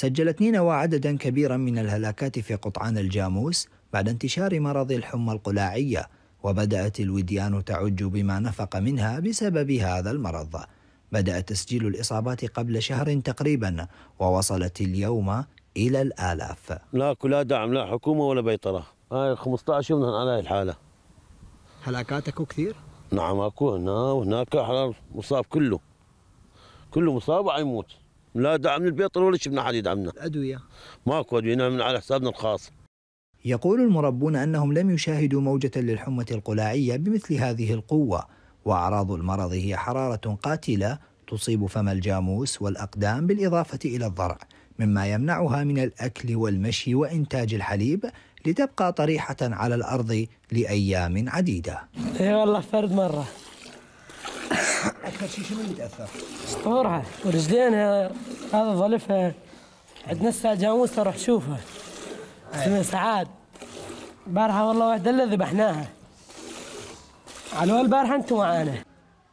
سجلت نينوى عددا كبيرا من الهلاكات في قطعان الجاموس بعد انتشار مرض الحمى القلاعية وبدأت الوديان تعج بما نفق منها بسبب هذا المرض بدأ تسجيل الإصابات قبل شهر تقريبا ووصلت اليوم إلى الآلاف لا لا دعم لا حكومة ولا بيطرة هاي 15 يوم على هاي الحالة هلاكاتك كثير؟ نعم اكو هنا وهناك مصاب كله كله مصاب وعيموت لا دعم من البيطر ولا شفنا حد يدعمنا الادويه ماكو ادويه من على حسابنا الخاص يقول المربون انهم لم يشاهدوا موجه للحمى القلاعيه بمثل هذه القوه واعراض المرض هي حراره قاتله تصيب فم الجاموس والاقدام بالاضافه الى الضرع مما يمنعها من الاكل والمشي وانتاج الحليب لتبقى طريحه على الارض لايام عديده اي والله فرد مره اكثر شيء شنو اللي تاثر؟ سطورها ورجلينها هذا ظلفها عندنا هسه جاموس تروح شوفها اسمها سعاد البارحه والله واحده اللي ذبحناها على البارحه انتم معانا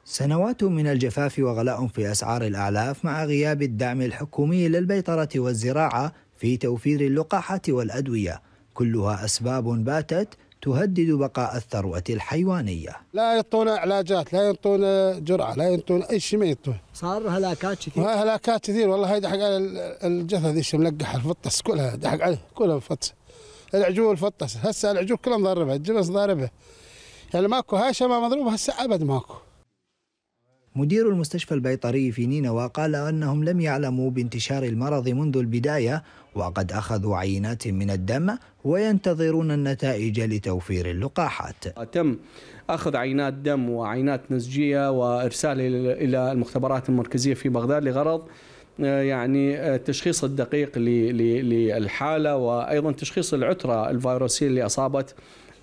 سنوات من الجفاف وغلاء في اسعار الاعلاف مع غياب الدعم الحكومي للبيطره والزراعه في توفير اللقاحات والادويه كلها اسباب باتت تهدد بقاء الثروة الحيوانية لا يعطونا علاجات لا يعطونا جرعة لا يعطونا أي شيء ما يعطونا صار هلاكات كثير هلاكات كثير والله هاي دحق على الجثة ذي ملقحة الفطس كلها دحق عليه كلها فطس العجول الفطس هسه العجول كلها مضربة الجبس ضاربة يعني ماكو هاشة ما مضروب هسه أبد ماكو مدير المستشفى البيطري في نينوى قال أنهم لم يعلموا بانتشار المرض منذ البداية وقد أخذوا عينات من الدم وينتظرون النتائج لتوفير اللقاحات تم أخذ عينات دم وعينات نسجية وإرسالها إلى المختبرات المركزية في بغداد لغرض يعني التشخيص الدقيق للحالة وأيضا تشخيص العترة الفيروسية اللي أصابت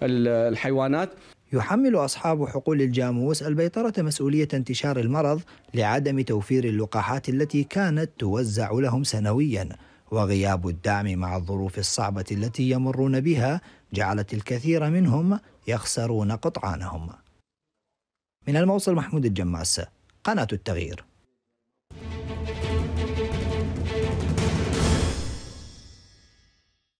الحيوانات يحمل أصحاب حقول الجاموس البيطرة مسؤولية انتشار المرض لعدم توفير اللقاحات التي كانت توزع لهم سنوياً، وغياب الدعم مع الظروف الصعبة التي يمرون بها جعلت الكثير منهم يخسرون قطعانهم. من الموصل محمود الجماس، قناة التغيير.